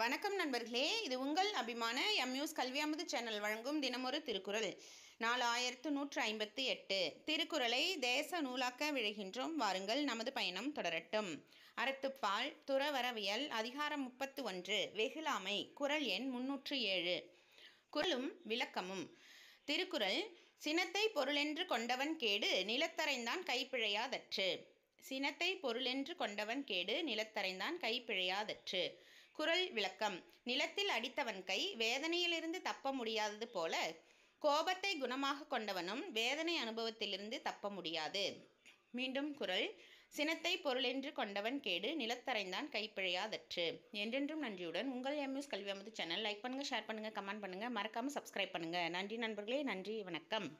வணக்கம் நண்பர்களே இது உங்கள் அபிமான எம் கல்வி கல்வியாமது சேனல் வழங்கும் தினமொரு திருக்குறள் நாலாயிரத்து நூற்று ஐம்பத்து எட்டு திருக்குறளை தேச நூலாக்க விழுகின்றோம் வாருங்கள் நமது பயணம் தொடரட்டும் அறத்துப்பால் துறவரவியல் அதிகாரம் முப்பத்து ஒன்று வெகுலாமை குரல் எண் முன்னூற்று ஏழு குரலும் விளக்கமும் திருக்குறள் சினத்தை பொருளென்று கொண்டவன் கேடு நிலத்தரைந்தான் கைப்பிழையாதற்று சினத்தை பொருளென்று கொண்டவன் கேடு நிலத்தரைந்தான் கைப்பிழையாதற்று குரல் விளக்கம் நிலத்தில் அடித்தவன் கை வேதனையிலிருந்து தப்ப முடியாதது போல கோபத்தை குணமாக கொண்டவனும் வேதனை அனுபவத்திலிருந்து தப்ப முடியாது மீண்டும் குரல் சினத்தை பொருளென்று கொண்டவன் கேடு நிலத்தரைந்தான் கைப்பிழையாதற்று என்றென்றும் நன்றியுடன் உங்கள் எம்யூஸ் கல்வி அமது சேனல் லைக் பண்ணுங்கள் ஷேர் பண்ணுங்கள் கமெண்ட் பண்ணுங்கள் மறக்காமல் சப்ஸ்கிரைப் பண்ணுங்கள் நன்றி நண்பர்களே நன்றி வணக்கம்